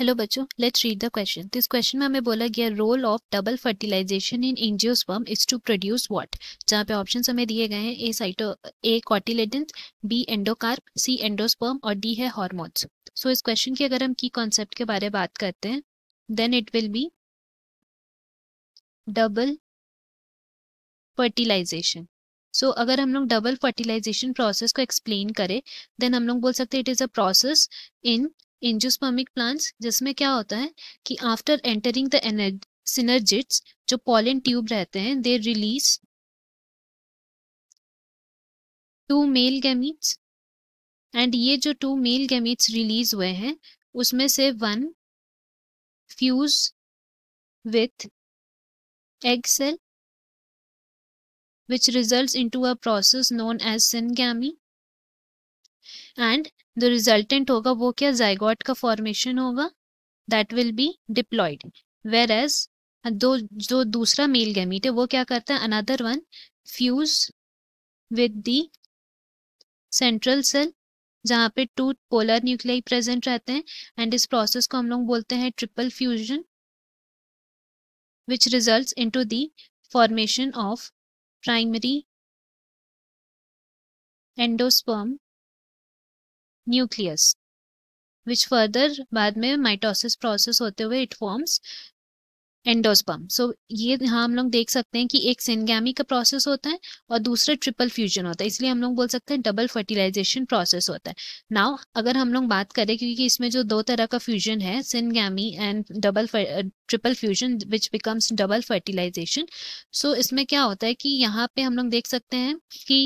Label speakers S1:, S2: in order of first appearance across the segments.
S1: hello बच्चों let's read the question तो इस क्वेश्चन में हमें बोला गया role of double fertilization in angiosperm is to produce what जहाँ पे ऑप्शन हमें दिए गए हैं ए साइटो ए cotyledon B endocarp C endosperm और डी है हॉर्मोन्स सो so, इस क्वेश्चन की अगर हम की कॉन्सेप्ट के बारे में बात करते हैं then it will be double fertilization so so, अगर हम लोग डबल फर्टिलाइजेशन प्रोसेस को एक्सप्लेन करें देन हम लोग बोल सकते हैं it is a process in angiospermic plants जिसमें क्या होता है कि आफ्टर एंटरिंग द सिनर्जिट्स जो पॉलन ट्यूब रहते हैं they release two male
S2: gametes and ये जो टू मेल गैमिट्स रिलीज हुए हैं उसमें से one fuse with egg egg cell
S1: which results into a process known as syngamy and the resultant होगा वो क्या जाइगॉट का फॉर्मेशन होगा that will be diploid whereas दो जो दूसरा मेल गैमीट है वो क्या करता है another one fuse with the central cell जहाँ पे टू पोलर न्यूक्लियाई प्रेजेंट रहते हैं एंड इस प्रोसेस को हम लोग बोलते हैं triple fusion which results into the
S2: formation of primary endosperm
S1: nucleus which further बाद में माइटोसिस प्रोसेस होते हुए इट फॉर्म्स एंडोस्पम सो ये यहाँ हम लोग देख सकते हैं कि एक सिनगैमी का प्रोसेस होता है और दूसरा ट्रिपल फ्यूजन होता है इसलिए हम लोग बोल सकते हैं डबल फर्टिलाइजेशन प्रोसेस होता है नाउ अगर हम लोग बात करें क्योंकि इसमें जो दो तरह का फ्यूजन है syngamy and double triple fusion which becomes double fertilization so इसमें क्या होता है कि यहाँ पे हम लोग देख सकते हैं कि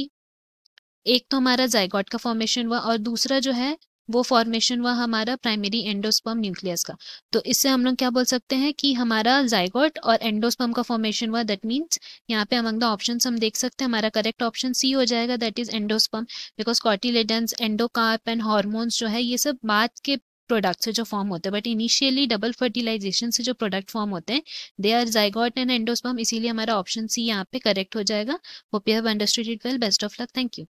S1: एक तो हमारा जायगॉट का फॉर्मेशन हुआ और दूसरा जो है वो फॉर्मेशन हुआ हमारा प्राइमरी एंडोस्पर्म न्यूक्लियस का तो इससे हम लोग क्या बोल सकते हैं कि हमारा जायगॉट और एंडोस्पर्म का फॉर्मेशन हुआ दैट मीन्स यहाँ पे अमंग द ऑप्शन हम देख सकते हैं हमारा करेक्ट ऑप्शन सी हो जाएगा that is endosperm because cotyledons endocarp and hormones जो है ये सब बाद के प्रोडक्ट से जो फॉर्म होते हैं बट इनिशियली डबल फर्टिलाइजेशन से जो प्रोडक्ट फॉर्म होते हैं they are zygote and endosperm इसीलिए हमारा ऑप्शन सी यहाँ पे करेक्ट हो जाएगा hope you have understood it well best of luck thank you